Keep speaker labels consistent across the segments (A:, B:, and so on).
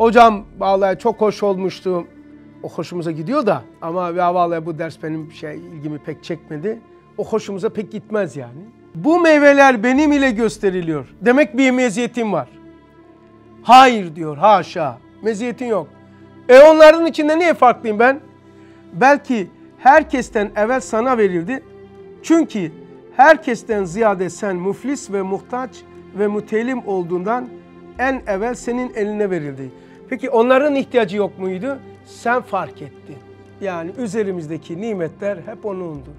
A: Hocam vallahi çok hoş olmuştu. O hoşumuza gidiyor da ama ya vallahi bu ders benim şey ilgimi pek çekmedi. O hoşumuza pek gitmez yani. Bu meyveler benim ile gösteriliyor. Demek bir meziyetim var. Hayır diyor haşa. Meziyetin yok. E onların içinde niye farklıyım ben? Belki herkesten evvel sana verildi. Çünkü herkesten ziyade sen muflis ve muhtaç ve mütelim olduğundan en evvel senin eline verildi. Peki onların ihtiyacı yok muydu? Sen fark ettin. Yani üzerimizdeki nimetler hep onundur.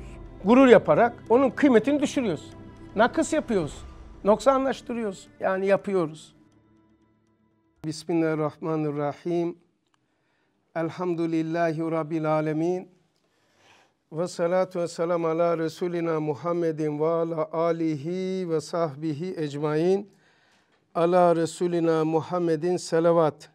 A: Gurur yaparak onun kıymetini düşürüyoruz. Nakıs yapıyoruz. Noksanlaştırıyoruz. Yani yapıyoruz. Bismillahirrahmanirrahim. Elhamdülillahi Rabbil alemin. Ve salatu ve selam ala Resulina Muhammedin ve ala alihi ve sahbihi ecmain. Ala Resulina Muhammedin selavat.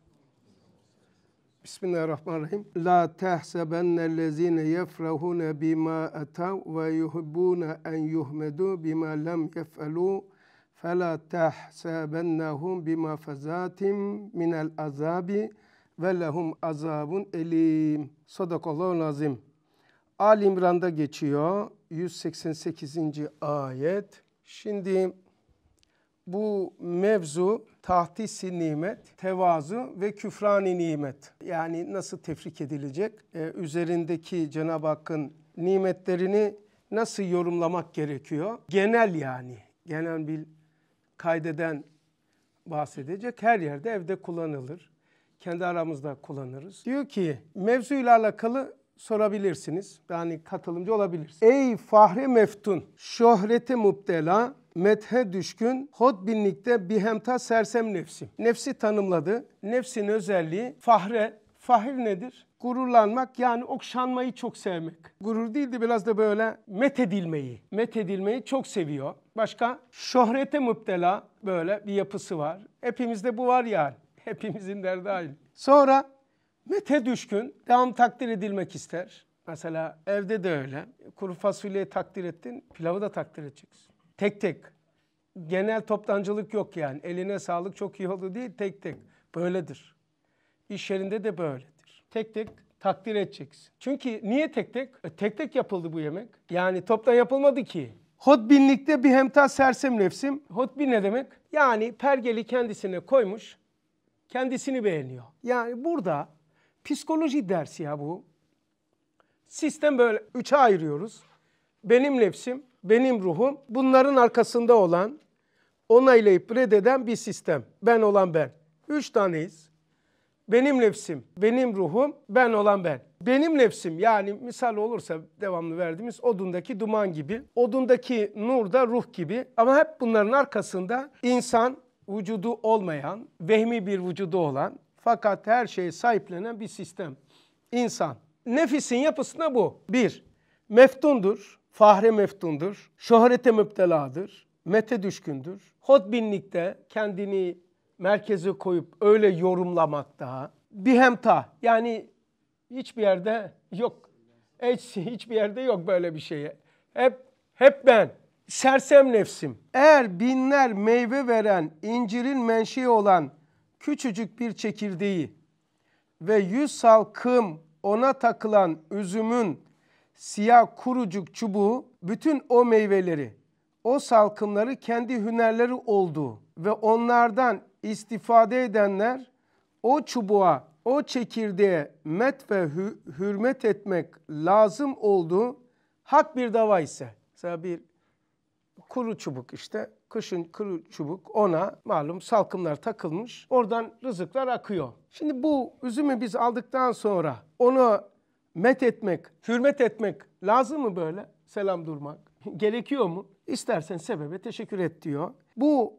A: Bismillahirrahmanirrahim. La tehsebennellezine yefrahune bima etav ve yuhibbune an yuhmedu bima lem yef'elu fela tehsebennehum bima fezatim minel azabi ve lehum azabun elim. Sadakallahu lazim. Ali İmran'da geçiyor. 188. ayet. Şimdi bu mevzu tahtisi nimet, tevazu ve küfrani nimet. Yani nasıl tefrik edilecek? Ee, üzerindeki Cenab-ı Hakk'ın nimetlerini nasıl yorumlamak gerekiyor? Genel yani, genel bir kaydeden bahsedecek. Her yerde evde kullanılır. Kendi aramızda kullanırız. Diyor ki mevzuyla alakalı sorabilirsiniz. Yani katılımcı olabilirsiniz. Ey fahri meftun, şöhrete muptela, methe düşkün, hot hodbinlikte bihemta sersem nefsim. Nefsi tanımladı. Nefsin özelliği fahre. Fahir nedir? Gururlanmak yani okşanmayı çok sevmek. Gurur değil de biraz da böyle methedilmeyi. Methedilmeyi çok seviyor. Başka şöhrete müptela böyle bir yapısı var. Hepimizde bu var yani. Hepimizin derdi aynı. Sonra Mete düşkün, devam takdir edilmek ister. Mesela evde de öyle. Kuru fasulyeyi takdir ettin, pilavı da takdir edeceksin. Tek tek. Genel toptancılık yok yani. Eline sağlık çok iyi oldu değil, tek tek. Böyledir. İş yerinde de böyledir. Tek tek takdir edeceksin. Çünkü niye tek tek? E, tek tek yapıldı bu yemek. Yani toptan yapılmadı ki. Hodbinlikte bir hemta sersem nefsim. Hodbin ne demek? Yani pergeli kendisine koymuş, kendisini beğeniyor. Yani burada Psikoloji dersi ya bu. Sistem böyle üçe ayırıyoruz. Benim nefsim, benim ruhum, bunların arkasında olan, onaylayıp reddeden bir sistem. Ben olan ben. Üç taneyiz. Benim nefsim, benim ruhum, ben olan ben. Benim nefsim yani misal olursa devamlı verdiğimiz odundaki duman gibi, odundaki nur da ruh gibi ama hep bunların arkasında insan vücudu olmayan, vehmi bir vücudu olan, fakat her şeye sahiplenen bir sistem. İnsan. Nefisin yapısına bu. Bir, meftundur, fahre meftundur, şöhrete müpteladır, mete düşkündür. Hodbinlikte kendini merkeze koyup öyle yorumlamak daha. Bihemta yani hiçbir yerde yok. Hiç, hiçbir yerde yok böyle bir şeye. Hep, hep ben. Sersem nefsim. Eğer binler meyve veren, incirin menşei olan küçücük bir çekirdeği ve yüz salkım ona takılan üzümün siyah kurucuk çubuğu bütün o meyveleri, o salkımları kendi hünerleri olduğu ve onlardan istifade edenler o çubuğa, o çekirdeğe met ve hürmet etmek lazım olduğu hak bir dava ise, mesela bir kuru çubuk işte. Kışın kuru çubuk ona malum salkımlar takılmış. Oradan rızıklar akıyor. Şimdi bu üzümü biz aldıktan sonra onu met etmek, hürmet etmek lazım mı böyle? Selam durmak. Gerekiyor mu? İstersen sebebe teşekkür et diyor. Bu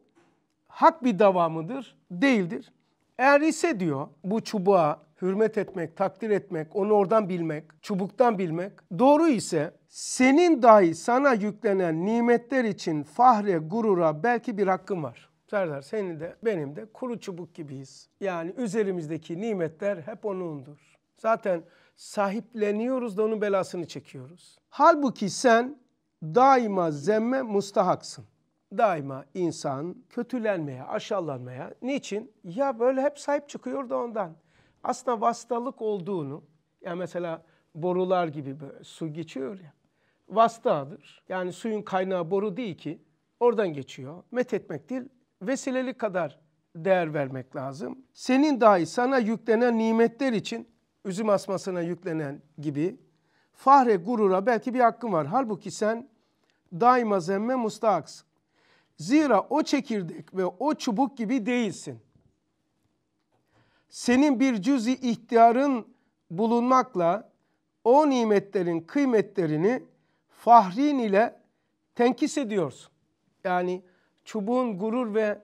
A: hak bir davamıdır Değildir. Eğer ise diyor bu çubuğa hürmet etmek, takdir etmek, onu oradan bilmek, çubuktan bilmek. Doğru ise senin dahi sana yüklenen nimetler için fahre, gurura belki bir hakkın var. Serdar senin de benim de kuru çubuk gibiyiz. Yani üzerimizdeki nimetler hep onundur. Zaten sahipleniyoruz da onun belasını çekiyoruz. Halbuki sen daima zemme mustahaksın. Daima insan kötülenmeye, aşağılanmaya. Niçin? Ya böyle hep sahip çıkıyor da ondan aslında vastalık olduğunu, yani mesela borular gibi böyle su geçiyor ya, vastadır. Yani suyun kaynağı boru değil ki, oradan geçiyor. Met etmek değil, vesileli kadar değer vermek lazım. Senin dahi sana yüklenen nimetler için, üzüm asmasına yüklenen gibi, fahre gurura belki bir hakkın var. Halbuki sen daima zemme mustahaksın. Zira o çekirdek ve o çubuk gibi değilsin senin bir cüzi i ihtiyarın bulunmakla o nimetlerin kıymetlerini fahrin ile tenkis ediyorsun. Yani çubuğun gurur ve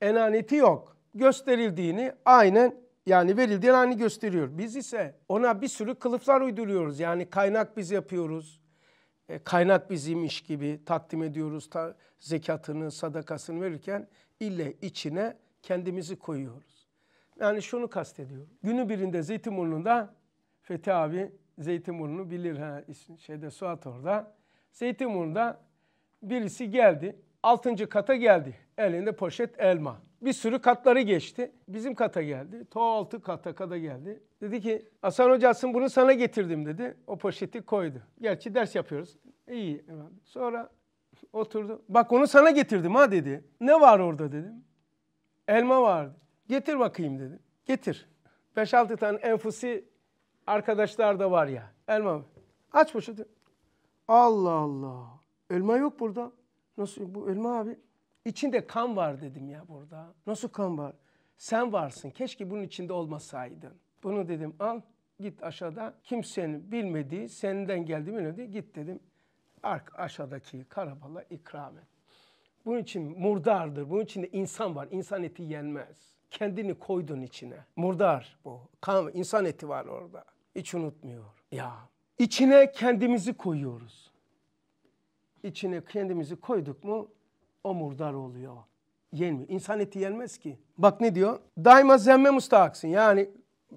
A: enaneti yok. Gösterildiğini aynen yani verildiğini aynı gösteriyor. Biz ise ona bir sürü kılıflar uyduruyoruz. Yani kaynak biz yapıyoruz. E, kaynak bizim iş gibi takdim ediyoruz. Ta, zekatını, sadakasını verirken ile içine kendimizi koyuyoruz. Yani şunu kastediyor. Günü birinde Zeytinburnu'nda Fethi abi Zeytinburnu bilir ha şeyde Suat orada. Zeytinburnu'da birisi geldi. Altıncı kata geldi. Elinde poşet elma. Bir sürü katları geçti. Bizim kata geldi. To altı kata kada geldi. Dedi ki Hasan hocasın bunu sana getirdim dedi. O poşeti koydu. Gerçi ders yapıyoruz. İyi. Sonra oturdu. Bak onu sana getirdim ha dedi. Ne var orada dedim. Elma vardı. Getir bakayım dedim. Getir. 5-6 tane enfusi arkadaşlar da var ya. Elma Aç poşeti. Allah Allah. Elma yok burada. Nasıl bu elma abi? İçinde kan var dedim ya burada. Nasıl kan var? Sen varsın. Keşke bunun içinde olmasaydın. Bunu dedim al git aşağıda. Kimsenin bilmediği senden geldi bilmedi. Git dedim. Ark aşağıdaki karabala ikram et. Bunun için murdardır. Bunun içinde insan var. İnsan eti yenmez kendini koydun içine. Murdar bu. Kan, insan eti var orada. Hiç unutmuyor. Ya içine kendimizi koyuyoruz. İçine kendimizi koyduk mu o murdar oluyor. Yenmiyor. İnsan eti yenmez ki. Bak ne diyor? Daima zemme mustahaksın. Yani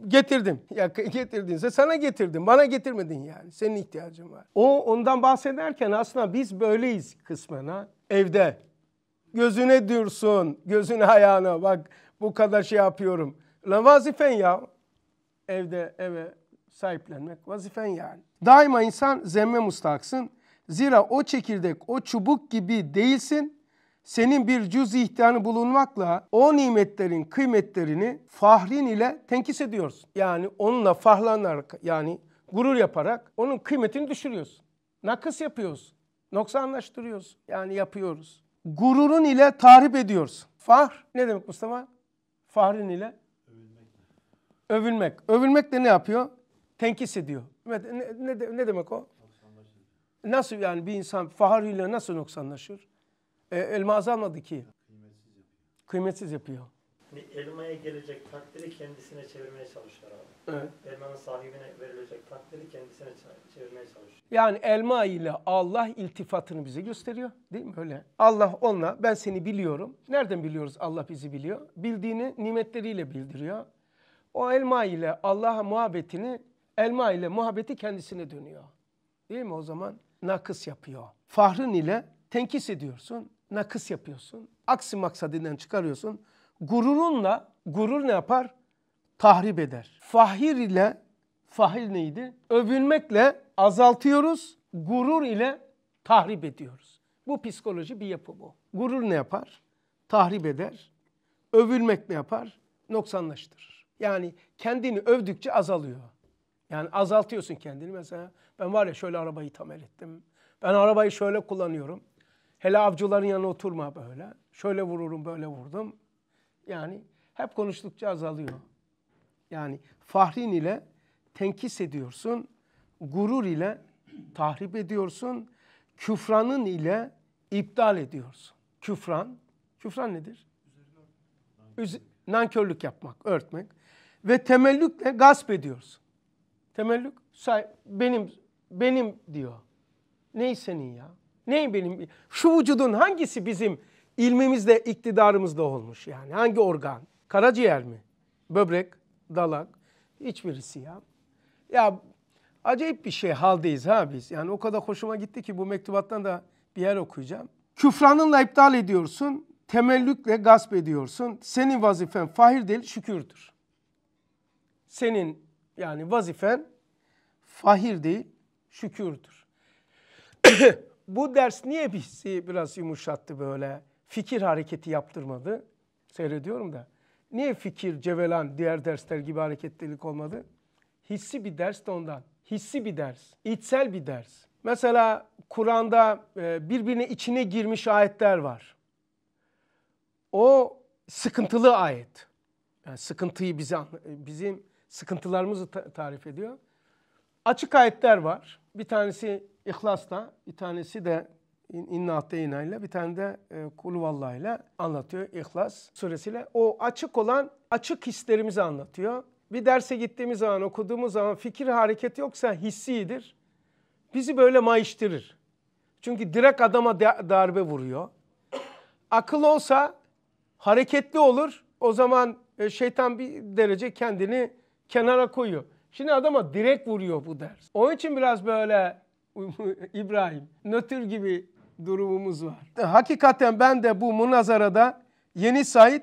A: getirdim. Ya getirdinse sana getirdim. Bana getirmedin yani. Senin ihtiyacın var. O ondan bahsederken aslında biz böyleyiz kısmen ha. Evde. Gözüne dursun. Gözüne ayağına bak bu kadar şey yapıyorum. Lan vazifen ya. Evde eve sahiplenmek vazifen yani. Daima insan zemme mustaksın. Zira o çekirdek, o çubuk gibi değilsin. Senin bir cüz ihtiyanı bulunmakla o nimetlerin kıymetlerini fahrin ile tenkis ediyorsun. Yani onunla fahlanarak yani gurur yaparak onun kıymetini düşürüyorsun. Nakıs yapıyorsun. Noksanlaştırıyorsun. Yani yapıyoruz. Gururun ile tahrip ediyorsun. Fahr ne demek Mustafa? Fahrin ile övülmek. Övülmek. Övülmek de ne yapıyor? Tenkis ediyor. Ne, ne, ne demek o? Nasıl yani bir insan fahriyle nasıl noksanlaşır? E, elma azalmadı ki. Kıymetsiz yapıyor. Şimdi elmaya gelecek takdiri kendisine çevirmeye çalışıyor abi. Evet. Elmanın sahibine verilecek takdiri kendisine çevirmeye çalışıyor. Yani elma ile Allah iltifatını bize gösteriyor. Değil mi öyle? Allah onunla ben seni biliyorum. Nereden biliyoruz Allah bizi biliyor? Bildiğini nimetleriyle bildiriyor. O elma ile Allah'a muhabbetini, elma ile muhabbeti kendisine dönüyor. Değil mi o zaman? Nakıs yapıyor. Fahrın ile tenkis ediyorsun, nakıs yapıyorsun. Aksi maksadından çıkarıyorsun Gururunla gurur ne yapar? Tahrip eder. Fahir ile fahir neydi? Övünmekle azaltıyoruz. Gurur ile tahrip ediyoruz. Bu psikoloji bir yapı bu. Gurur ne yapar? Tahrip eder. Övülmek ne yapar? Noksanlaştırır. Yani kendini övdükçe azalıyor. Yani azaltıyorsun kendini mesela. Ben var ya şöyle arabayı tamir ettim. Ben arabayı şöyle kullanıyorum. Hele avcıların yanına oturma böyle. Şöyle vururum böyle vurdum. Yani hep konuştukça azalıyor. Yani fahrin ile tenkis ediyorsun, gurur ile tahrip ediyorsun, küfranın ile iptal ediyorsun. Küfran, küfran nedir? Üz nankörlük yapmak, örtmek. Ve temellükle gasp ediyorsun. Temellük benim benim diyor. Ney senin ya? Ney benim? Şu vücudun hangisi bizim ilmimizle iktidarımızda olmuş yani. Hangi organ? Karaciğer mi? Böbrek, dalak, hiçbirisi ya. Ya acayip bir şey haldeyiz ha biz. Yani o kadar hoşuma gitti ki bu mektubattan da bir yer okuyacağım. Küfranınla iptal ediyorsun, temellükle gasp ediyorsun. Senin vazifen fahir değil, şükürdür. Senin yani vazifen fahir değil, şükürdür. bu ders niye bizi biraz yumuşattı böyle? fikir hareketi yaptırmadı. Seyrediyorum da. Niye fikir, cevelan, diğer dersler gibi hareketlilik olmadı? Hissi bir ders de ondan. Hissi bir ders, içsel bir ders. Mesela Kur'an'da e, birbirine içine girmiş ayetler var. O sıkıntılı ayet. Yani sıkıntıyı bize, bizim sıkıntılarımızı tarif ediyor. Açık ayetler var. Bir tanesi İhlas'ta, bir tanesi de İnna Ateyna ile bir tane de e, Kulvallah ile anlatıyor İhlas suresiyle. O açık olan açık hislerimizi anlatıyor. Bir derse gittiğimiz zaman okuduğumuz zaman fikir hareket yoksa hissidir. Bizi böyle mayıştırır. Çünkü direkt adama darbe vuruyor. Akıl olsa hareketli olur. O zaman e, şeytan bir derece kendini kenara koyuyor. Şimdi adama direkt vuruyor bu ders. Onun için biraz böyle İbrahim nötr gibi durumumuz var. E, hakikaten ben de bu münazarada yeni Said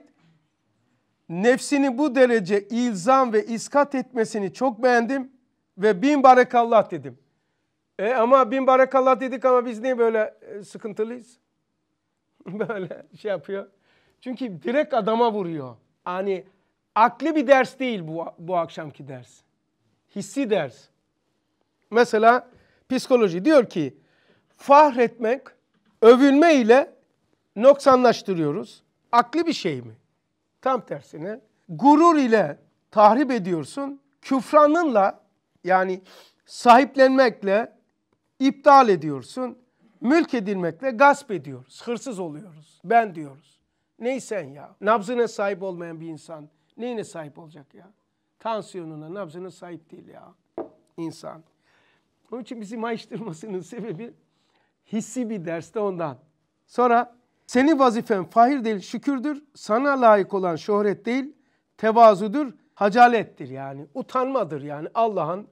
A: nefsini bu derece ilzam ve iskat etmesini çok beğendim ve bin barakallah dedim. E ama bin barakallah dedik ama biz niye böyle e, sıkıntılıyız? böyle şey yapıyor. Çünkü direkt adama vuruyor. Hani akli bir ders değil bu, bu akşamki ders. Hissi ders. Mesela psikoloji diyor ki fahretmek övülme ile noksanlaştırıyoruz. Akli bir şey mi? Tam tersine gurur ile tahrip ediyorsun. Küfranınla yani sahiplenmekle iptal ediyorsun. Mülk edilmekle gasp ediyoruz. Hırsız oluyoruz. Ben diyoruz. Neysen ya. Nabzına sahip olmayan bir insan neyine sahip olacak ya? Tansiyonuna, nabzına sahip değil ya insan. Onun için bizi mayıştırmasının sebebi Hissi bir derste ondan. Sonra seni vazifen fahir değil şükürdür. Sana layık olan şöhret değil tevazudur. Hacalettir yani. Utanmadır yani. Allah'ın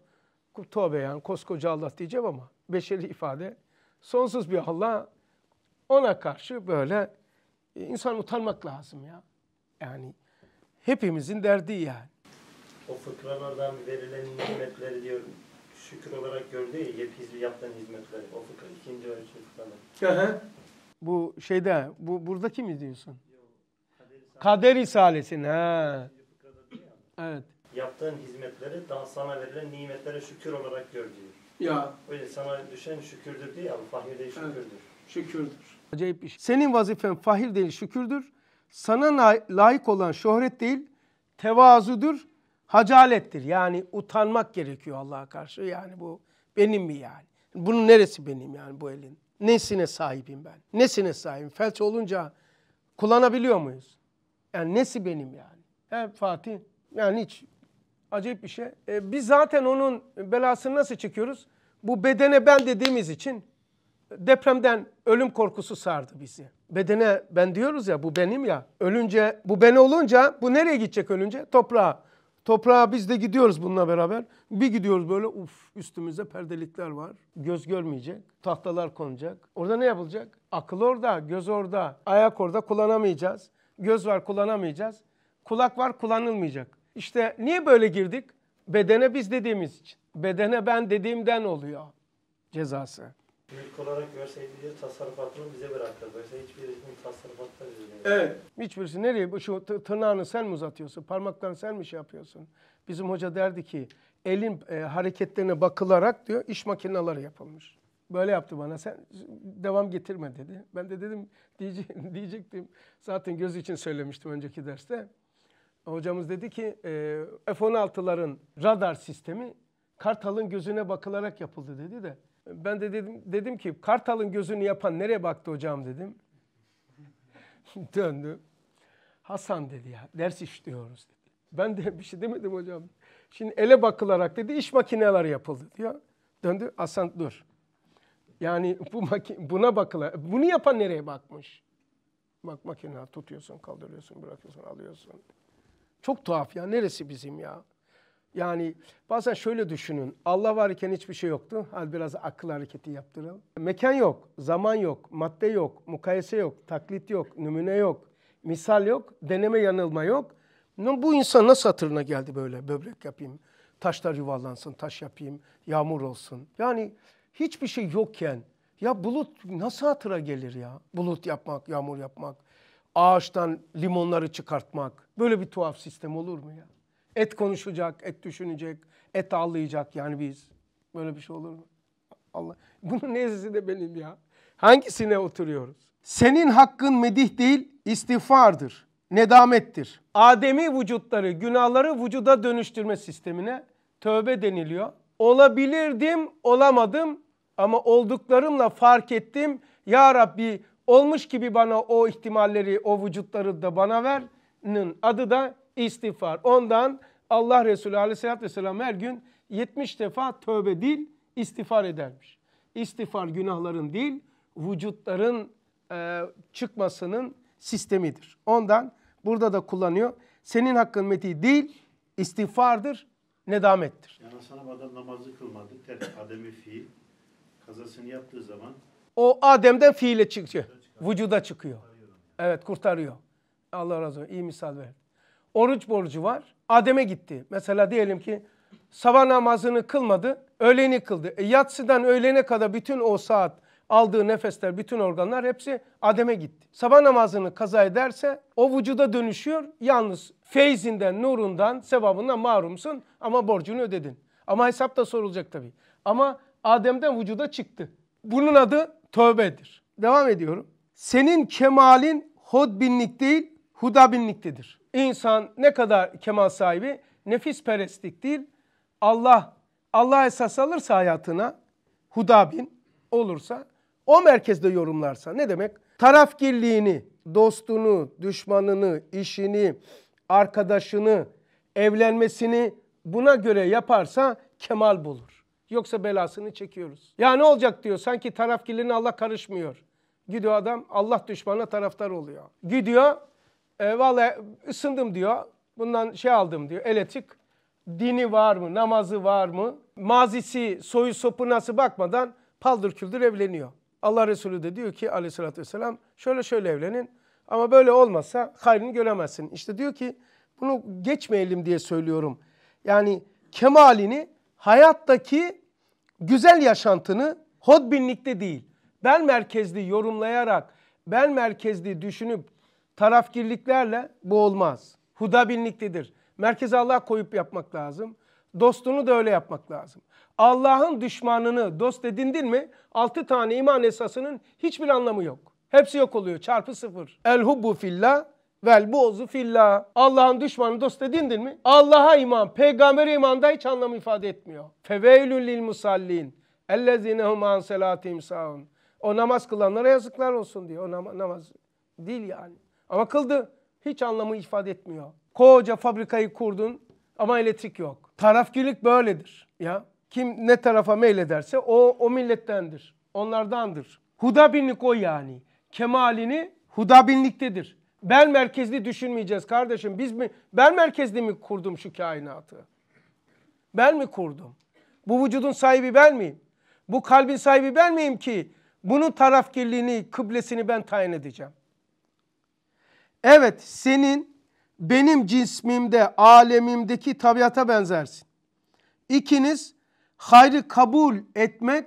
A: tövbe yani koskoca Allah diyeceğim ama beşeri ifade. Sonsuz bir Allah ona karşı böyle e, insan utanmak lazım ya. Yani hepimizin derdi yani. O fıkralardan verilen nimetleri diyorum şükür olarak gördü ya yepyeni yapılan hizmetleri. O fıkra ikinci ölçü fıkrada. Bu şeyde, bu buradaki mi diyorsun? Kader isalesin ha. Evet. Yaptığın hizmetleri daha sana verilen nimetlere şükür olarak gör diyor. Ya. Öyle sana düşen şükürdür diye ya. Fahir değil şükürdür. Evet. Şükürdür. Acayip bir şey. Senin vazifen fahir değil şükürdür. Sana layık olan şöhret değil tevazudur hacalettir. Yani utanmak gerekiyor Allah'a karşı. Yani bu benim mi yani? Bunun neresi benim yani bu elin? Nesine sahibim ben? Nesine sahibim? Felç olunca kullanabiliyor muyuz? Yani nesi benim yani? He Fatih yani hiç acayip bir şey. E, biz zaten onun belasını nasıl çıkıyoruz Bu bedene ben dediğimiz için depremden ölüm korkusu sardı bizi. Bedene ben diyoruz ya bu benim ya. Ölünce bu ben olunca bu nereye gidecek ölünce? Toprağa. Toprağa biz de gidiyoruz bununla beraber. Bir gidiyoruz böyle uf üstümüzde perdelikler var. Göz görmeyecek. Tahtalar konacak. Orada ne yapılacak? Akıl orada, göz orada, ayak orada kullanamayacağız. Göz var kullanamayacağız. Kulak var kullanılmayacak. İşte niye böyle girdik? Bedene biz dediğimiz için. Bedene ben dediğimden oluyor cezası mülk olarak görseydiniz tasarrufatını bize bırakır. Böyle hiçbirisinin tasarrufatları bize Evet. Hiçbirisi nereye? bu Şu tırnağını sen mi uzatıyorsun? Parmaklarını sen mi şey yapıyorsun? Bizim hoca derdi ki elin e, hareketlerine bakılarak diyor iş makineleri yapılmış. Böyle yaptı bana. Sen devam getirme dedi. Ben de dedim diyecek, diyecektim. Zaten göz için söylemiştim önceki derste. Hocamız dedi ki e, F-16'ların radar sistemi Kartal'ın gözüne bakılarak yapıldı dedi de ben de dedim, dedim ki kartalın gözünü yapan nereye baktı hocam dedim. Döndü. Hasan dedi ya ders işliyoruz dedi. Ben de bir şey demedim hocam. Şimdi ele bakılarak dedi iş makineler yapıldı diyor. Döndü Hasan dur. Yani bu makine, buna bakıla bunu yapan nereye bakmış? Bak makine tutuyorsun, kaldırıyorsun, bırakıyorsun, alıyorsun. Çok tuhaf ya neresi bizim ya? Yani bazen şöyle düşünün. Allah varken hiçbir şey yoktu. Hal biraz akıl hareketi yaptıralım. Mekan yok, zaman yok, madde yok, mukayese yok, taklit yok, numune yok, misal yok, deneme yanılma yok. Bu insan nasıl hatırına geldi böyle böbrek yapayım, taşlar yuvarlansın, taş yapayım, yağmur olsun. Yani hiçbir şey yokken ya bulut nasıl hatıra gelir ya? Bulut yapmak, yağmur yapmak, ağaçtan limonları çıkartmak. Böyle bir tuhaf sistem olur mu ya? Et konuşacak, et düşünecek, et ağlayacak yani biz. Böyle bir şey olur mu? Allah. Bunun nezisi de benim ya. Hangisine oturuyoruz? Senin hakkın medih değil, istiğfardır, nedamettir. Ademi vücutları, günahları vücuda dönüştürme sistemine tövbe deniliyor. Olabilirdim, olamadım ama olduklarımla fark ettim. Ya Rabbi olmuş gibi bana o ihtimalleri, o vücutları da bana ver'nin adı da istiğfar. Ondan Allah Resulü aleyhissalatü vesselam her gün 70 defa tövbe dil istiğfar edermiş. İstiğfar günahların değil vücutların e, çıkmasının sistemidir. Ondan burada da kullanıyor. Senin hakkın meti değil istiğfardır, nedamettir. Yani sana adam namazı kılmadı. Terk ademi fiil kazasını yaptığı zaman o Adem'den fiile çıkıyor. Vücuda çıkıyor. Evet kurtarıyor. Allah razı olsun. iyi misal ver oruç borcu var. Adem'e gitti. Mesela diyelim ki sabah namazını kılmadı, öğleni kıldı. E, yatsıdan öğlene kadar bütün o saat aldığı nefesler, bütün organlar hepsi Adem'e gitti. Sabah namazını kaza ederse o vücuda dönüşüyor. Yalnız feyzinden, nurundan, sevabından mahrumsun ama borcunu ödedin. Ama hesap da sorulacak tabii. Ama Adem'den vücuda çıktı. Bunun adı tövbedir. Devam ediyorum. Senin kemalin hodbinlik değil, Huda binliktedir. İnsan ne kadar kemal sahibi? Nefis perestlik Allah, Allah esas alırsa hayatına bin olursa o merkezde yorumlarsa ne demek? Tarafgirliğini, dostunu, düşmanını, işini, arkadaşını, evlenmesini buna göre yaparsa kemal bulur. Yoksa belasını çekiyoruz. Ya ne olacak diyor sanki tarafgirliğine Allah karışmıyor. Gidiyor adam Allah düşmanına taraftar oluyor. Gidiyor e, Valla ısındım diyor. Bundan şey aldım diyor. Elektrik dini var mı, namazı var mı, mazisi, soyu sopu nasıl bakmadan paldır küldür evleniyor. Allah Resulü de diyor ki aleyhissalatü vesselam şöyle şöyle evlenin ama böyle olmasa hayrını göremezsin. İşte diyor ki bunu geçmeyelim diye söylüyorum. Yani kemalini, hayattaki güzel yaşantını hodbinlikte değil, ben merkezli yorumlayarak, ben merkezli düşünüp Tarafgirliklerle bu olmaz. Huda binliktedir. Merkeze Allah koyup yapmak lazım. Dostunu da öyle yapmak lazım. Allah'ın düşmanını dost edindin mi altı tane iman esasının hiçbir anlamı yok. Hepsi yok oluyor çarpı sıfır. El hubbu fillah vel buğzu fillah. Allah'ın düşmanını dost edindin mi? Allah'a iman, peygambere imanda hiç anlam ifade etmiyor. Feveylül lil musallin. Ellezinehum an selatihim saun. O namaz kılanlara yazıklar olsun diyor. O nam namaz değil yani. Ama kıldı. Hiç anlamı ifade etmiyor. Koca fabrikayı kurdun ama elektrik yok. Tarafkirlik böyledir. Ya kim ne tarafa meylederse o o millettendir. Onlardandır. Hudabinlik o yani. Kemalini hudabinliktedir. Bel merkezli düşünmeyeceğiz kardeşim. Biz mi bel merkezli mi kurdum şu kainatı? Ben mi kurdum? Bu vücudun sahibi ben miyim? Bu kalbin sahibi ben miyim ki bunun tarafkirliğini, kıblesini ben tayin edeceğim? Evet senin benim cismimde, alemimdeki tabiata benzersin. İkiniz hayrı kabul etmek,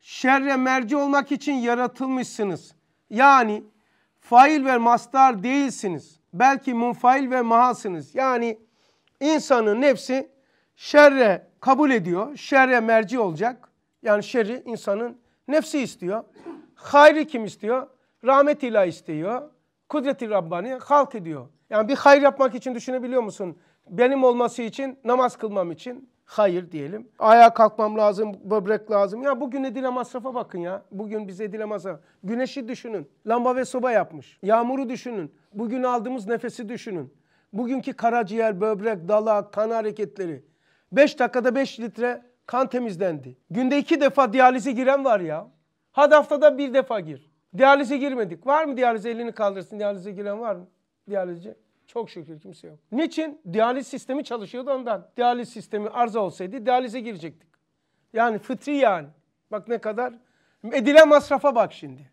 A: şerre merci olmak için yaratılmışsınız. Yani fail ve mastar değilsiniz. Belki munfail ve mahasınız. Yani insanın nefsi şerre kabul ediyor. Şerre merci olacak. Yani şerri insanın nefsi istiyor. Hayrı kim istiyor? Rahmet ilah istiyor kudreti Rabbaniye halk ediyor. Yani bir hayır yapmak için düşünebiliyor musun? Benim olması için, namaz kılmam için hayır diyelim. Ayağa kalkmam lazım, böbrek lazım. Ya bugün edilen masrafa bakın ya. Bugün bize edilen masraf. Güneşi düşünün. Lamba ve soba yapmış. Yağmuru düşünün. Bugün aldığımız nefesi düşünün. Bugünkü karaciğer, böbrek, dala, kan hareketleri. 5 dakikada 5 litre kan temizlendi. Günde iki defa diyalize giren var ya. Hadi haftada bir defa gir. Diyalize girmedik. Var mı diyalize elini kaldırsın diyalize giren var mı? diyalize? Çok şükür kimse yok. Niçin? Diyaliz sistemi çalışıyordu ondan. Diyaliz sistemi arıza olsaydı diyalize girecektik. Yani fıtri yani. Bak ne kadar. Edilen masrafa bak şimdi.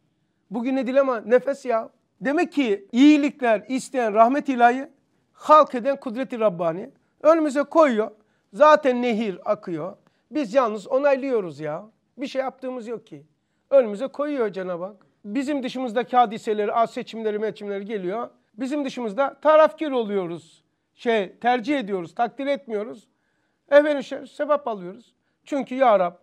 A: Bugün edilen nefes ya. Demek ki iyilikler isteyen rahmet ilahi, halk eden kudreti Rabbani. Önümüze koyuyor. Zaten nehir akıyor. Biz yalnız onaylıyoruz ya. Bir şey yaptığımız yok ki. Önümüze koyuyor Cenab-ı Hak. Bizim dışımızdaki hadiseleri, az seçimleri, meçimleri geliyor. Bizim dışımızda tarafkir oluyoruz. Şey, tercih ediyoruz, takdir etmiyoruz. Efendim şey, sebep alıyoruz. Çünkü ya Rab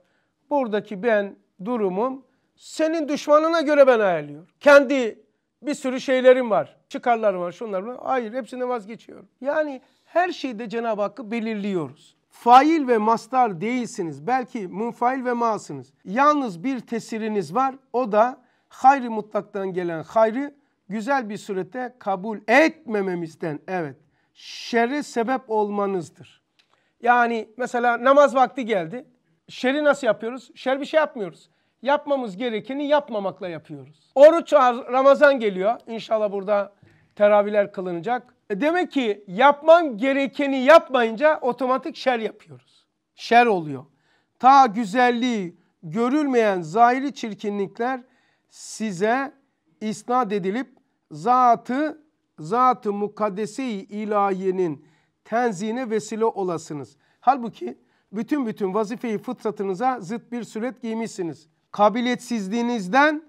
A: buradaki ben durumum senin düşmanına göre ben ayarlıyorum. Kendi bir sürü şeylerim var. Çıkarlarım var, şunlar var. Hayır, hepsine vazgeçiyorum. Yani her şeyde Cenab-ı Hakk'ı belirliyoruz. Fail ve mastar değilsiniz. Belki münfa'il ve masınız. Yalnız bir tesiriniz var. O da hayri mutlaktan gelen hayrı güzel bir surete kabul etmememizden evet şerri sebep olmanızdır. Yani mesela namaz vakti geldi. Şerri nasıl yapıyoruz? Şer bir şey yapmıyoruz. Yapmamız gerekeni yapmamakla yapıyoruz. Oruç Ramazan geliyor. İnşallah burada teravihler kılınacak. E demek ki yapmam gerekeni yapmayınca otomatik şer yapıyoruz. Şer oluyor. Ta güzelliği, görülmeyen zahiri çirkinlikler size isnat edilip zatı zatı mukaddesi ilahiyenin tenzine vesile olasınız. Halbuki bütün bütün vazifeyi fıtratınıza zıt bir suret giymişsiniz. Kabiliyetsizliğinizden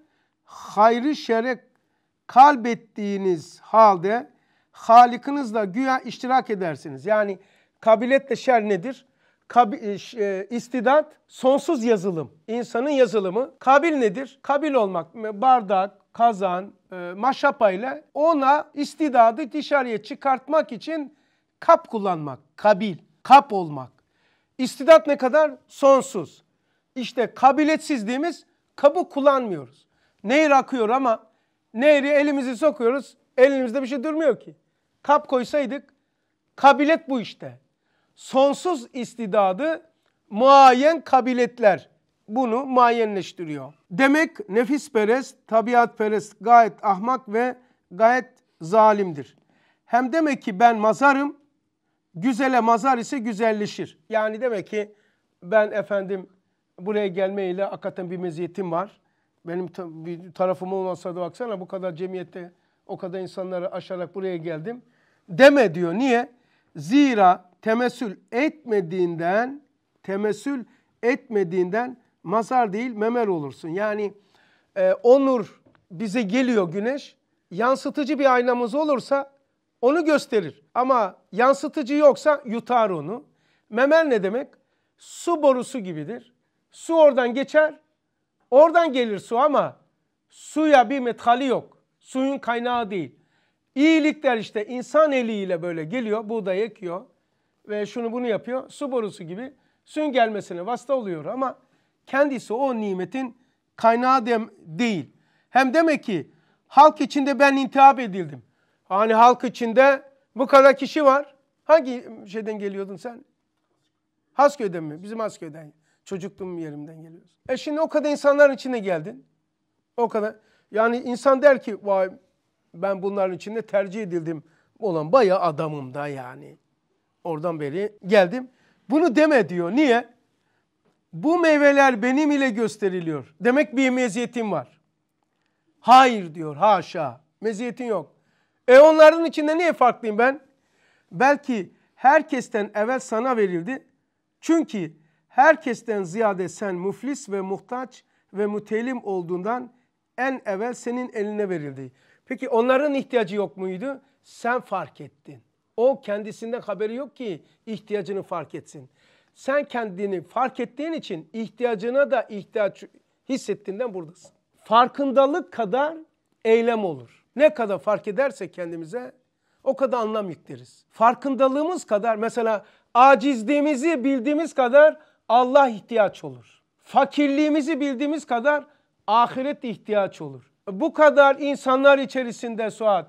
A: hayrı şere kalbettiğiniz halde halikinizle güya iştirak edersiniz. Yani kabiliyetle şer nedir? E, e, istidat sonsuz yazılım. İnsanın yazılımı. Kabil nedir? Kabil olmak bardak, kazan, e, maşapayla ona istidadı dışarıya çıkartmak için kap kullanmak. Kabil, kap olmak. İstidat ne kadar? Sonsuz. İşte kabiletsizliğimiz kabı kullanmıyoruz. Nehir akıyor ama nehri elimizi sokuyoruz. Elimizde bir şey durmuyor ki. Kap koysaydık kabilet bu işte sonsuz istidadı muayyen kabiletler bunu muayyenleştiriyor. Demek nefis tabiat tabiatperest gayet ahmak ve gayet zalimdir. Hem demek ki ben mazarım, güzele mazar ise güzelleşir. Yani demek ki ben efendim buraya gelmeyle hakikaten bir meziyetim var. Benim bir tarafım olmasa da baksana bu kadar cemiyette o kadar insanları aşarak buraya geldim. Deme diyor. Niye? Zira temesül etmediğinden temesül etmediğinden mazar değil memel olursun. Yani e, onur bize geliyor güneş. Yansıtıcı bir aynamız olursa onu gösterir. Ama yansıtıcı yoksa yutar onu. Memel ne demek? Su borusu gibidir. Su oradan geçer. Oradan gelir su ama suya bir metali yok. Suyun kaynağı değil. İyilikler işte insan eliyle böyle geliyor, buğday ekiyor ve şunu bunu yapıyor. Su borusu gibi suyun gelmesine vasıta oluyor ama kendisi o nimetin kaynağı dem değil. Hem demek ki halk içinde ben intihap edildim. Hani halk içinde bu kadar kişi var. Hangi şeyden geliyordun sen? Hasköy'den mi? Bizim Hasköy'den. Çocukluğum yerimden geliyoruz. E şimdi o kadar insanların içine geldin. O kadar. Yani insan der ki vay ben bunların içinde tercih edildim olan bayağı adamım da yani. Oradan beri geldim. Bunu deme diyor. Niye? Bu meyveler benim ile gösteriliyor. Demek bir meziyetim var. Hayır diyor haşa. Meziyetin yok. E onların içinde niye farklıyım ben? Belki herkesten evvel sana verildi. Çünkü herkesten ziyade sen muflis ve muhtaç ve mütelim olduğundan en evvel senin eline verildi. Peki onların ihtiyacı yok muydu? Sen fark ettin. O kendisinden haberi yok ki ihtiyacını fark etsin. Sen kendini fark ettiğin için ihtiyacına da ihtiyaç hissettiğinden buradasın. Farkındalık kadar eylem olur. Ne kadar fark ederse kendimize o kadar anlam yükleriz. Farkındalığımız kadar mesela acizliğimizi bildiğimiz kadar Allah ihtiyaç olur. Fakirliğimizi bildiğimiz kadar ahiret ihtiyaç olur. Bu kadar insanlar içerisinde Suat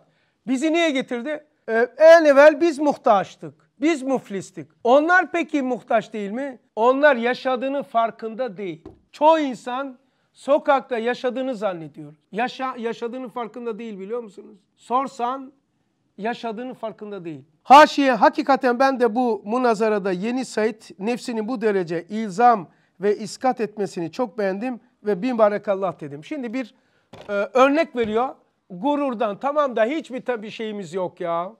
A: bizi niye getirdi? Ee, en evvel biz muhtaçtık. Biz muflistik. Onlar peki muhtaç değil mi? Onlar yaşadığını farkında değil. Çoğu insan sokakta yaşadığını zannediyor. Yaşa, yaşadığının farkında değil biliyor musunuz? Sorsan yaşadığını farkında değil. Haşiye hakikaten ben de bu münazarada yeni Said nefsini bu derece ilzam ve iskat etmesini çok beğendim ve bin barakallah dedim. Şimdi bir e, örnek veriyor. Gururdan tamam da hiçbir tabii şeyimiz yok ya.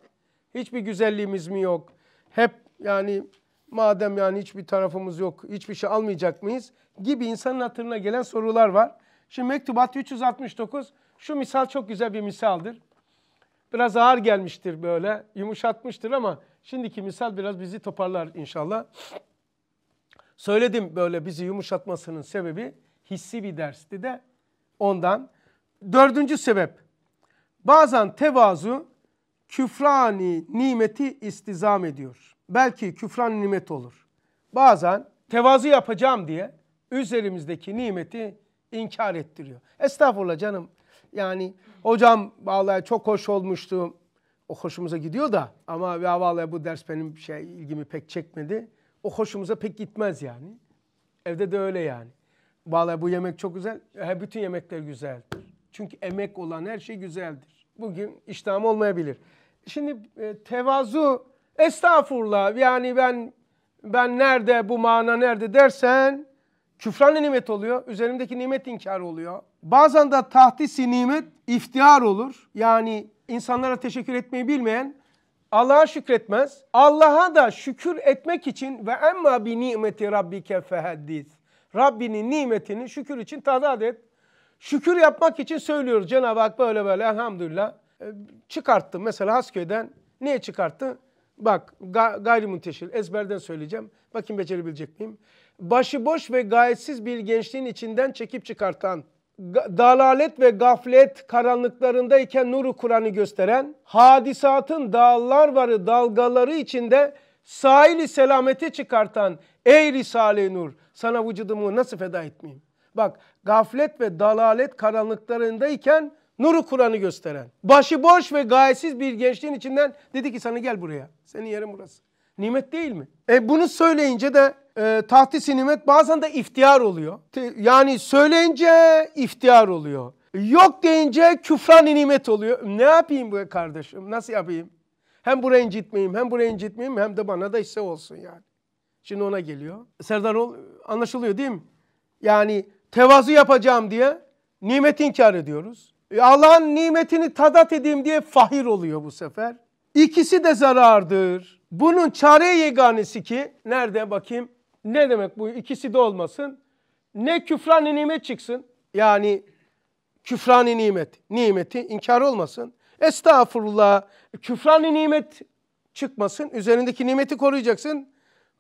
A: Hiçbir güzelliğimiz mi yok? Hep yani madem yani hiçbir tarafımız yok, hiçbir şey almayacak mıyız? Gibi insanın hatırına gelen sorular var. Şimdi mektubat 369 şu misal çok güzel bir misaldir. Biraz ağır gelmiştir böyle, yumuşatmıştır ama şimdiki misal biraz bizi toparlar inşallah. Söyledim böyle bizi yumuşatmasının sebebi hissi bir dersti de ondan. Dördüncü sebep. Bazen tevazu küfrani nimeti istizam ediyor. Belki küfran nimet olur. Bazen tevazu yapacağım diye üzerimizdeki nimeti inkar ettiriyor. Estağfurullah canım. Yani hocam vallahi çok hoş olmuştu. O hoşumuza gidiyor da ama ya vallahi bu ders benim şey ilgimi pek çekmedi. O hoşumuza pek gitmez yani. Evde de öyle yani. Vallahi bu yemek çok güzel. He, bütün yemekler güzeldir. Çünkü emek olan her şey güzeldir. Bugün iştahım olmayabilir şimdi e, tevazu estağfurullah yani ben ben nerede bu mana nerede dersen küfran nimet oluyor. Üzerimdeki nimet inkar oluyor. Bazen de tahtisi nimet iftihar olur. Yani insanlara teşekkür etmeyi bilmeyen Allah'a şükretmez. Allah'a da şükür etmek için ve emma bi nimeti rabbike fehaddis. Rabbinin nimetini şükür için tazad et. Şükür yapmak için söylüyoruz. Cenab-ı Hak böyle böyle elhamdülillah çıkarttı. Mesela Hasköy'den niye çıkarttı? Bak ga ezberden söyleyeceğim. Bakayım becerebilecek miyim? Başıboş ve gayetsiz bir gençliğin içinden çekip çıkartan, dalalet ve gaflet karanlıklarındayken nuru Kur'an'ı gösteren, hadisatın dağlar varı dalgaları içinde sahili selamete çıkartan ey Risale-i Nur sana vücudumu nasıl feda etmeyeyim? Bak gaflet ve dalalet karanlıklarındayken Nuru Kur'an'ı gösteren, başıboş ve gayesiz bir gençliğin içinden dedi ki sana gel buraya. Senin yerin burası. Nimet değil mi? E bunu söyleyince de e, tahtisi nimet bazen de iftihar oluyor. yani söyleyince iftihar oluyor. Yok deyince küfran nimet oluyor. Ne yapayım bu kardeşim? Nasıl yapayım? Hem burayı incitmeyeyim, hem burayı incitmeyeyim, hem de bana da hisse olsun yani. Şimdi ona geliyor. Serdar ol, anlaşılıyor değil mi? Yani tevazu yapacağım diye nimet inkar ediyoruz. E, Allah'ın nimetini tadat edeyim diye fahir oluyor bu sefer. İkisi de zarardır. Bunun çare yeganesi ki nerede bakayım ne demek bu ikisi de olmasın. Ne küfrani nimet çıksın yani küfrani nimet nimeti inkar olmasın. Estağfurullah küfrani nimet çıkmasın üzerindeki nimeti koruyacaksın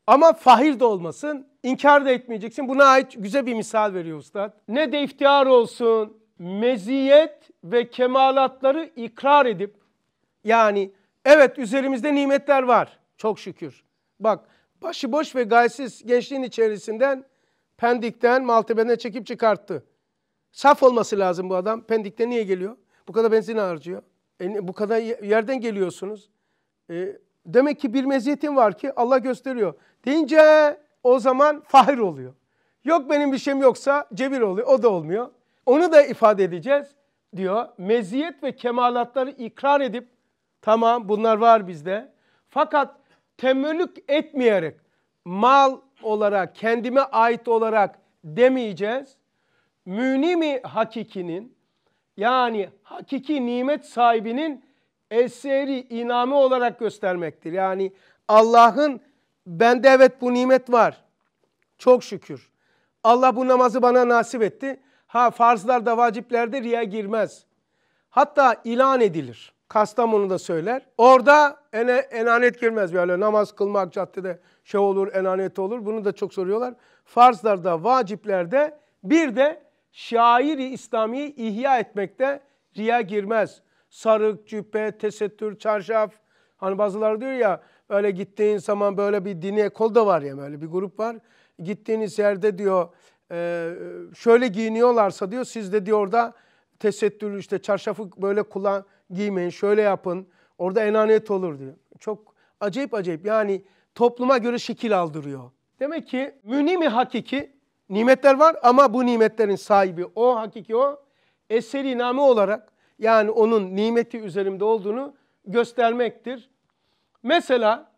A: ama fahir de olmasın inkar da etmeyeceksin. Buna ait güzel bir misal veriyor ustad. Ne de iftihar olsun meziyet ve kemalatları ikrar edip yani evet üzerimizde nimetler var çok şükür. Bak başıboş ve gaysiz gençliğin içerisinden Pendik'ten Maltepe'den çekip çıkarttı. Saf olması lazım bu adam. Pendik'te niye geliyor? Bu kadar benzin harcıyor. E, bu kadar yerden geliyorsunuz. E, demek ki bir meziyetin var ki Allah gösteriyor. Deyince o zaman fahir oluyor. Yok benim bir şeyim yoksa cebir oluyor. O da olmuyor. Onu da ifade edeceğiz diyor. Meziyet ve kemalatları ikrar edip tamam bunlar var bizde. Fakat temellük etmeyerek mal olarak kendime ait olarak demeyeceğiz. Münimi hakikinin yani hakiki nimet sahibinin eseri inamı olarak göstermektir. Yani Allah'ın bende evet bu nimet var. Çok şükür. Allah bu namazı bana nasip etti. Ha farzlarda vaciplerde riya girmez. Hatta ilan edilir. da söyler. Orada en enanet girmez. Böyle namaz kılmak caddede şey olur, enanet olur. Bunu da çok soruyorlar. Farzlarda, vaciplerde bir de şairi İslami'yi ihya etmekte riya girmez. Sarık, cübbe, tesettür, çarşaf. Hani bazıları diyor ya öyle gittiğin zaman böyle bir dini ekol da var ya böyle bir grup var. Gittiğiniz yerde diyor ee, şöyle giyiniyorlarsa diyor siz de diyor orada tesettür işte çarşafı böyle kullan giymeyin şöyle yapın orada enaniyet olur diyor. Çok acayip acayip yani topluma göre şekil aldırıyor. Demek ki münimi hakiki nimetler var ama bu nimetlerin sahibi o hakiki o eseri name olarak yani onun nimeti üzerimde olduğunu göstermektir. Mesela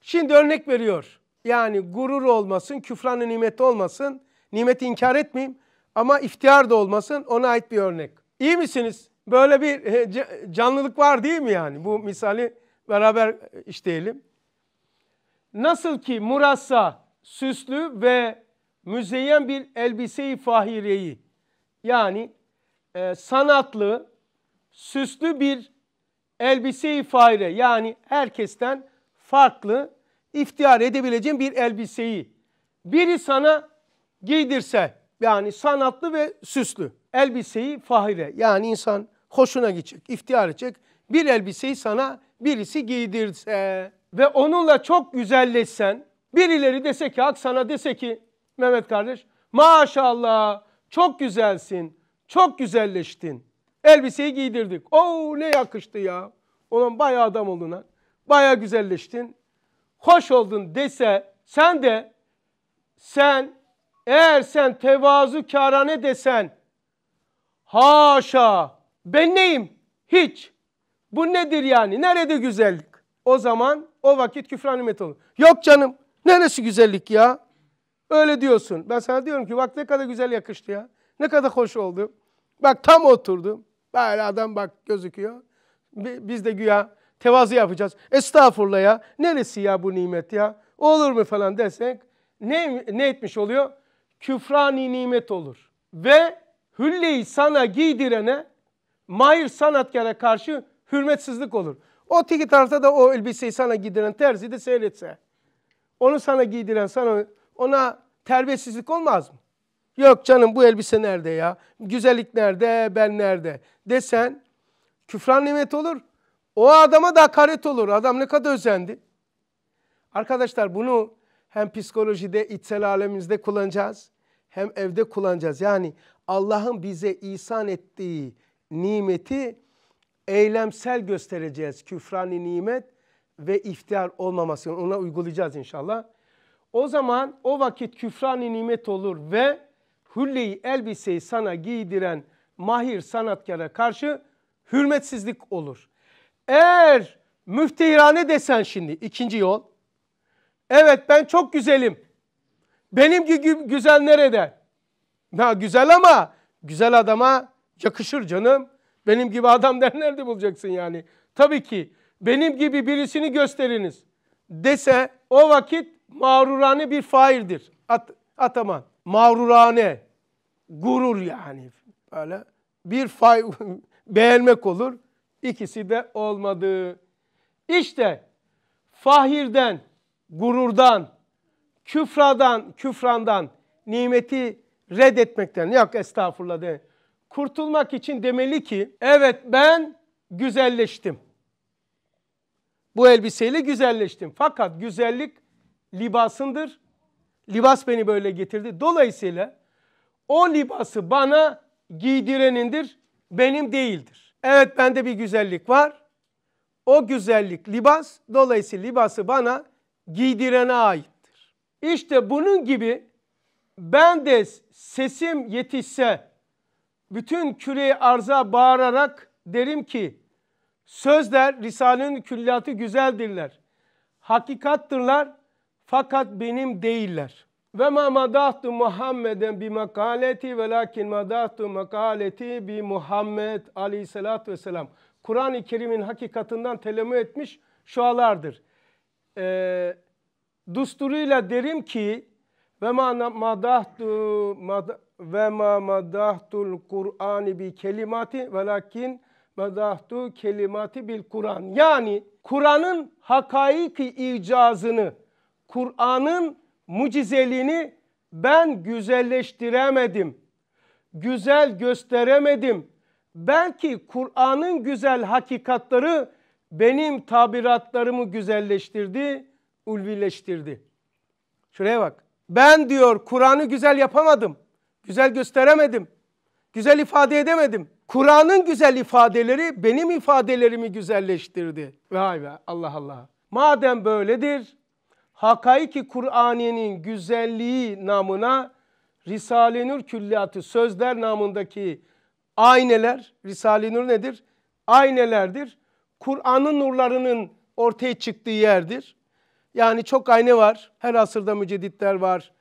A: şimdi örnek veriyor. Yani gurur olmasın, küfranın nimeti olmasın. Nimeti inkar etmeyeyim ama iftihar da olmasın ona ait bir örnek. İyi misiniz? Böyle bir canlılık var değil mi yani? Bu misali beraber e, işleyelim. Nasıl ki murassa, süslü ve müzeyyen bir elbise-i fahireyi yani e, sanatlı, süslü bir elbise-i fahire yani herkesten farklı iftihar edebileceğin bir elbiseyi biri sana giydirse yani sanatlı ve süslü elbiseyi fahire yani insan hoşuna gidecek, iftihar edecek bir elbiseyi sana birisi giydirse ve onunla çok güzelleşsen birileri dese ki hak sana dese ki Mehmet kardeş maşallah çok güzelsin, çok güzelleştin. Elbiseyi giydirdik. Oo ne yakıştı ya. onun bayağı adam oldun ha. Bayağı güzelleştin. Hoş oldun dese sen de sen eğer sen tevazu kârane desen haşa ben neyim? Hiç. Bu nedir yani? Nerede güzellik? O zaman o vakit küfran nimet olur. Yok canım neresi güzellik ya? Öyle diyorsun. Ben sana diyorum ki bak ne kadar güzel yakıştı ya. Ne kadar hoş oldu. Bak tam oturdum. Böyle adam bak gözüküyor. Biz de güya tevazu yapacağız. Estağfurullah ya. Neresi ya bu nimet ya? Olur mu falan desek ne, ne etmiş oluyor? küfrani nimet olur. Ve hülleyi sana giydirene mahir sanatkara karşı hürmetsizlik olur. O tiki tarafta da o elbiseyi sana giydiren terzi de seyretse. Onu sana giydiren sana ona terbiyesizlik olmaz mı? Yok canım bu elbise nerede ya? Güzellik nerede? Ben nerede? Desen küfran nimet olur. O adama da hakaret olur. Adam ne kadar özendi. Arkadaşlar bunu hem psikolojide, içsel alemimizde kullanacağız hem evde kullanacağız. Yani Allah'ın bize ihsan ettiği nimeti eylemsel göstereceğiz. Küfrani nimet ve iftihar olmaması ona uygulayacağız inşallah. O zaman o vakit küfrani nimet olur ve hülleyi elbiseyi sana giydiren mahir sanatkara karşı hürmetsizlik olur. Eğer müftehirane desen şimdi ikinci yol. Evet ben çok güzelim. Benimki güzel nerede? Ya güzel ama güzel adama yakışır canım. Benim gibi adam der nerede bulacaksın yani? Tabii ki benim gibi birisini gösteriniz dese o vakit mağrurane bir faildir. At, ataman. Mağrurane. Gurur yani. Böyle bir fay beğenmek olur. İkisi de olmadı. İşte fahirden, gururdan, küfradan, küfrandan, nimeti reddetmekten, yok estağfurullah de. Kurtulmak için demeli ki, evet ben güzelleştim. Bu elbiseyle güzelleştim. Fakat güzellik libasındır. Libas beni böyle getirdi. Dolayısıyla o libası bana giydirenindir, benim değildir. Evet bende bir güzellik var. O güzellik libas, dolayısıyla libası bana giydirene ait. İşte bunun gibi ben de sesim yetişse bütün küreyi arza bağırarak derim ki sözler Risale'nin külliyatı güzeldirler. Hakikattırlar fakat benim değiller. Ve ma madahtu Muhammeden bi makaleti ve lakin madahtu makaleti bi Muhammed aleyhissalatü vesselam. Kur'an-ı Kerim'in hakikatından telemu etmiş şualardır. Eee Dusturuyla derim ki ve ma madahtu ve ma madahtul Kur'an'ı bir kelimati ve lakin madahtu kelimati bil Kur'an. Yani Kur'an'ın hakaiki icazını, Kur'an'ın mucizeliğini ben güzelleştiremedim. Güzel gösteremedim. Belki Kur'an'ın güzel hakikatları benim tabiratlarımı güzelleştirdi ulvileştirdi. Şuraya bak. Ben diyor Kur'an'ı güzel yapamadım. Güzel gösteremedim. Güzel ifade edemedim. Kur'an'ın güzel ifadeleri benim ifadelerimi güzelleştirdi. Vay be Allah Allah. Madem böyledir hakaiki Kur'an'ının güzelliği namına Risale-i Nur külliyatı sözler namındaki ayneler, Risale-i Nur nedir? Aynelerdir. Kur'an'ın nurlarının ortaya çıktığı yerdir. Yani çok ayna var. Her asırda müceditler var.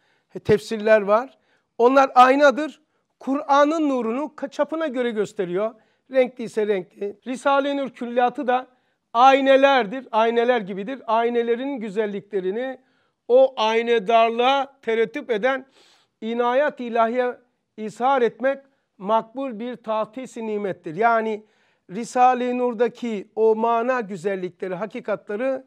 A: Tefsirler var. Onlar aynadır. Kur'an'ın nurunu çapına göre gösteriyor. Renkli ise renkli. Risale-i Nur külliyatı da aynelerdir. Ayneler gibidir. Aynelerin güzelliklerini o aynedarlığa terettüp eden inayet ilahiye ishar etmek makbul bir tahtisi nimettir. Yani Risale-i Nur'daki o mana güzellikleri, hakikatları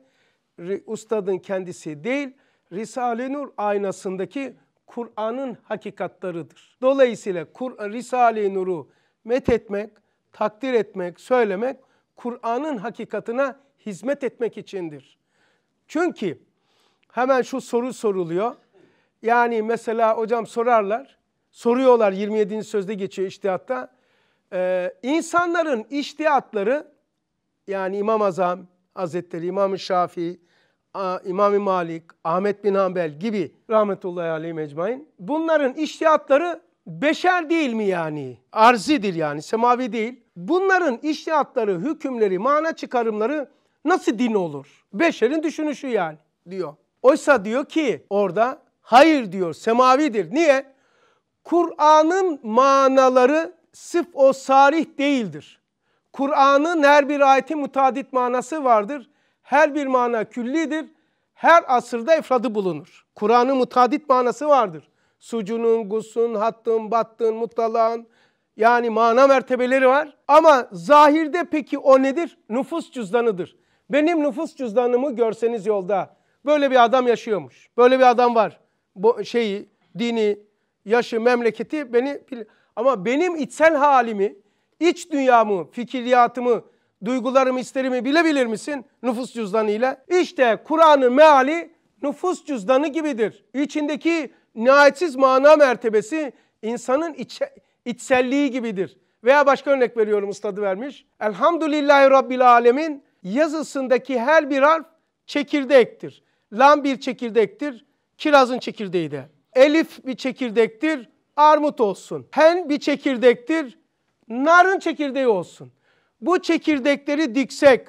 A: ustadın kendisi değil, Risale-i Nur aynasındaki Kur'an'ın hakikatlarıdır. Dolayısıyla Risale-i Nur'u met etmek, takdir etmek, söylemek Kur'an'ın hakikatına hizmet etmek içindir. Çünkü hemen şu soru soruluyor. Yani mesela hocam sorarlar, soruyorlar 27. sözde geçiyor iştihatta. Ee, insanların iştihatları yani İmam Azam, Hazretleri, İmam-ı Şafii, İmam-ı Malik, Ahmet bin Hanbel gibi rahmetullahi aleyhi mecmain. Bunların iştihatları beşer değil mi yani? Arzidir yani, semavi değil. Bunların iştihatları, hükümleri, mana çıkarımları nasıl din olur? Beşerin düşünüşü yani diyor. Oysa diyor ki orada hayır diyor, semavidir. Niye? Kur'an'ın manaları sıf o sarih değildir. Kur'an'ın her bir ayeti mutadit manası vardır. Her bir mana küllidir. Her asırda ifradı bulunur. Kur'an'ın mutadit manası vardır. Sucunun, gusun, hattın, battın, mutlalan yani mana mertebeleri var. Ama zahirde peki o nedir? Nüfus cüzdanıdır. Benim nüfus cüzdanımı görseniz yolda. Böyle bir adam yaşıyormuş. Böyle bir adam var. Bu şeyi, dini, yaşı, memleketi beni ama benim içsel halimi iç dünyamı, fikriyatımı, duygularımı, isterimi bilebilir misin nüfus cüzdanı ile? İşte Kur'an'ın meali nüfus cüzdanı gibidir. İçindeki nihayetsiz mana mertebesi insanın içe, içselliği gibidir. Veya başka örnek veriyorum ustadı vermiş. Elhamdülillahi Rabbil Alemin yazısındaki her bir harf çekirdektir. Lam bir çekirdektir, kirazın çekirdeği de. Elif bir çekirdektir, armut olsun. Hen bir çekirdektir, narın çekirdeği olsun. Bu çekirdekleri diksek,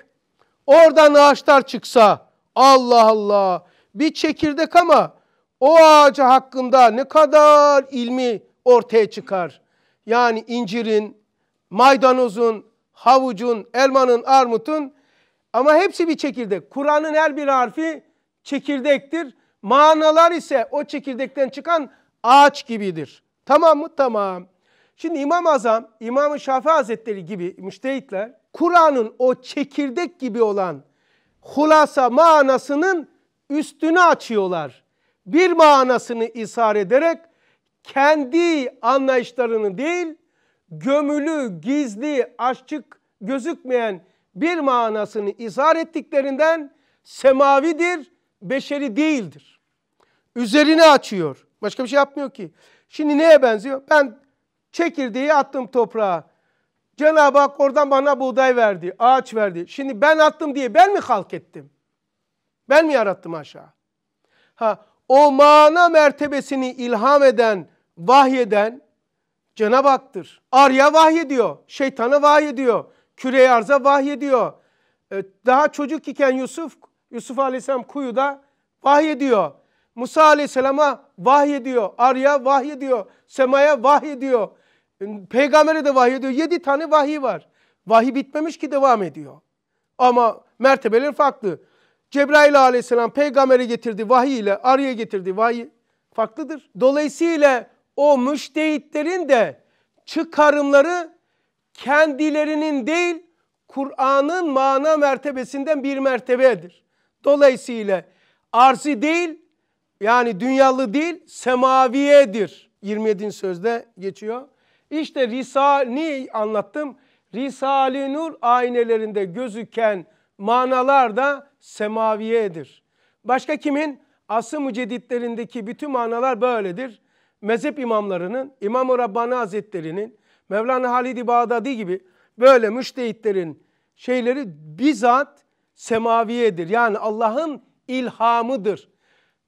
A: oradan ağaçlar çıksa, Allah Allah, bir çekirdek ama o ağacı hakkında ne kadar ilmi ortaya çıkar. Yani incirin, maydanozun, havucun, elmanın, armutun ama hepsi bir çekirdek. Kur'an'ın her bir harfi çekirdektir. Manalar ise o çekirdekten çıkan ağaç gibidir. Tamam mı? Tamam. Şimdi İmam-ı Azam, İmam-ı Şafii Hazretleri gibi müştehitler Kur'an'ın o çekirdek gibi olan hulasa manasının üstünü açıyorlar. Bir manasını ishar ederek kendi anlayışlarını değil gömülü, gizli, açık gözükmeyen bir manasını izhar ettiklerinden semavidir, beşeri değildir. Üzerine açıyor. Başka bir şey yapmıyor ki. Şimdi neye benziyor? Ben Çekirdeği attım toprağa. Cenab-ı Hak oradan bana buğday verdi, ağaç verdi. Şimdi ben attım diye ben mi halk ettim? Ben mi yarattım aşağı? Ha, o mana mertebesini ilham eden, vahyeden Cenab-ı Hak'tır. Arya vahyediyor, şeytana vahyediyor, küre arza vahyediyor. Ee, daha çocuk iken Yusuf, Yusuf Aleyhisselam kuyuda vahyediyor. Musa Aleyhisselam'a vahyediyor, arya vahyediyor, semaya vahyediyor. Peygamber'e de vahiy ediyor. Yedi tane vahiy var. Vahiy bitmemiş ki devam ediyor. Ama mertebeler farklı. Cebrail aleyhisselam peygambere getirdi vahiy ile araya getirdi vahiy farklıdır. Dolayısıyla o müştehitlerin de çıkarımları kendilerinin değil Kur'an'ın mana mertebesinden bir mertebedir. Dolayısıyla arzi değil yani dünyalı değil semaviyedir. 27. sözde geçiyor. İşte risali anlattım. risali Nur aynelerinde gözüken manalar da semaviyedir. Başka kimin? Aslı müceditlerindeki bütün manalar böyledir. Mezhep imamlarının, İmam-ı Rabbani Hazretleri'nin, Mevlana Halid-i Bağdadi gibi böyle müştehitlerin şeyleri bizzat semaviyedir. Yani Allah'ın ilhamıdır.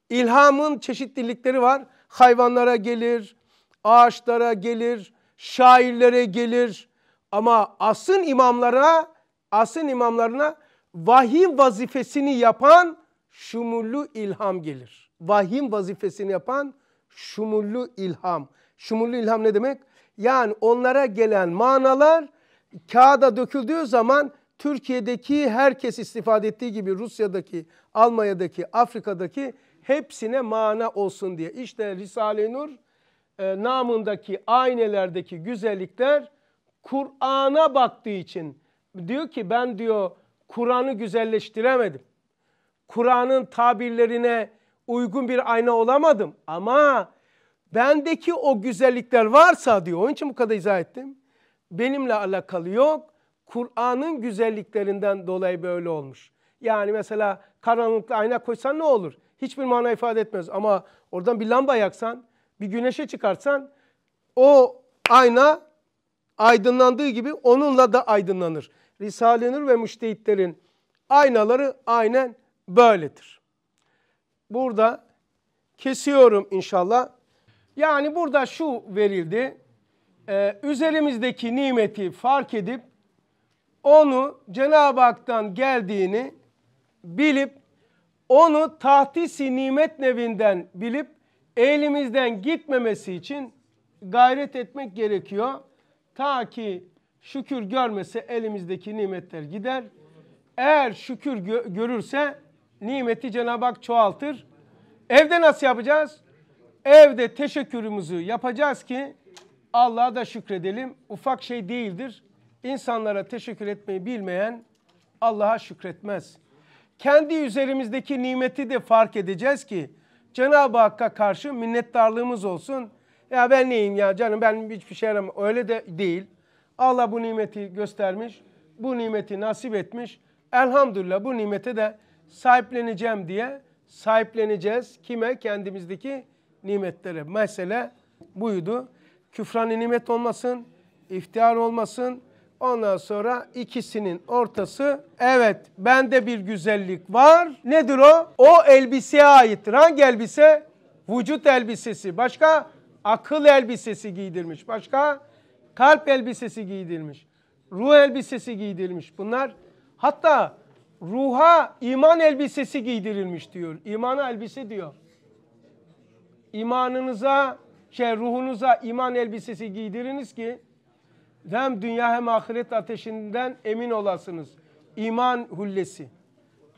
A: İlhamın çeşitlilikleri var. Hayvanlara gelir, ağaçlara gelir, şairlere gelir ama asın imamlara, asın imamlarına vahim vazifesini yapan şumullu ilham gelir. Vahim vazifesini yapan şumullu ilham. Şumullu ilham ne demek? Yani onlara gelen manalar kağıda döküldüğü zaman Türkiye'deki herkes istifade ettiği gibi Rusya'daki, Almanya'daki, Afrika'daki hepsine mana olsun diye. İşte Risale-i Nur e, namındaki aynelerdeki güzellikler Kur'an'a baktığı için diyor ki ben diyor Kur'an'ı güzelleştiremedim. Kur'an'ın tabirlerine uygun bir ayna olamadım ama bendeki o güzellikler varsa diyor. Onun için bu kadar izah ettim. Benimle alakalı yok. Kur'an'ın güzelliklerinden dolayı böyle olmuş. Yani mesela karanlıkta ayna koysan ne olur? Hiçbir mana ifade etmez ama oradan bir lamba yaksan bir güneşe çıkarsan o ayna aydınlandığı gibi onunla da aydınlanır. Risale-i Nur ve müştehitlerin aynaları aynen böyledir. Burada kesiyorum inşallah. Yani burada şu verildi. Ee, üzerimizdeki nimeti fark edip onu Cenab-ı Hak'tan geldiğini bilip onu tahtisi nimet nevinden bilip elimizden gitmemesi için gayret etmek gerekiyor. Ta ki şükür görmese elimizdeki nimetler gider. Eğer şükür gö görürse nimeti Cenab-ı Hak çoğaltır. Evde nasıl yapacağız? Evde teşekkürümüzü yapacağız ki Allah'a da şükredelim. Ufak şey değildir. İnsanlara teşekkür etmeyi bilmeyen Allah'a şükretmez. Kendi üzerimizdeki nimeti de fark edeceğiz ki Cenab-ı Hakk'a karşı minnettarlığımız olsun. Ya ben neyim ya canım ben hiçbir şey yaramam. Öyle de değil. Allah bu nimeti göstermiş. Bu nimeti nasip etmiş. Elhamdülillah bu nimete de sahipleneceğim diye sahipleneceğiz. Kime? Kendimizdeki nimetlere. Mesele buydu. Küfrani nimet olmasın, iftihar olmasın, Ondan sonra ikisinin ortası evet bende bir güzellik var. Nedir o? O elbiseye aittir. Hangi elbise? Vücut elbisesi. Başka? Akıl elbisesi giydirmiş. Başka? Kalp elbisesi giydirmiş. Ruh elbisesi giydirilmiş. Bunlar hatta ruha iman elbisesi giydirilmiş diyor. İmana elbise diyor. İmanınıza, şey ruhunuza iman elbisesi giydiriniz ki hem dünya hem ahiret ateşinden emin olasınız. İman hullesi.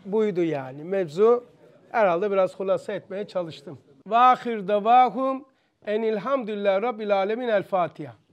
A: Buydu yani mevzu. Herhalde biraz hulasa etmeye çalıştım. Vahir davahum enilhamdülillah rabbil alemin el Fatiha.